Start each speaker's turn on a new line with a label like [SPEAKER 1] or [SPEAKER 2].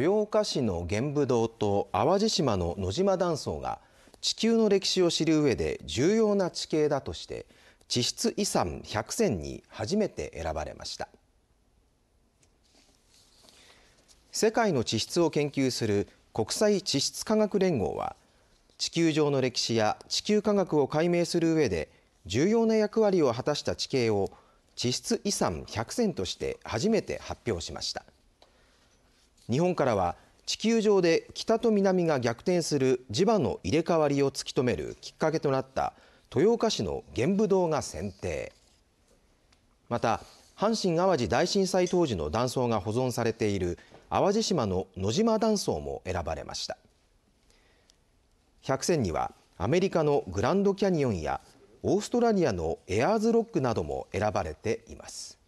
[SPEAKER 1] 豊岡市の玄武洞と淡路島の野島断層が地球の歴史を知る上で重要な地形だとして地質遺産100選に初めて選ばれました世界の地質を研究する国際地質科学連合は地球上の歴史や地球科学を解明する上で重要な役割を果たした地形を地質遺産100選として初めて発表しました。日本からは地球上で北と南が逆転する磁場の入れ替わりを突き止めるきっかけとなった豊岡市の玄武洞が選定また阪神・淡路大震災当時の断層が保存されている淡路島の野島断層も選ばれました百選にはアメリカのグランドキャニオンやオーストラリアのエアーズロックなども選ばれています。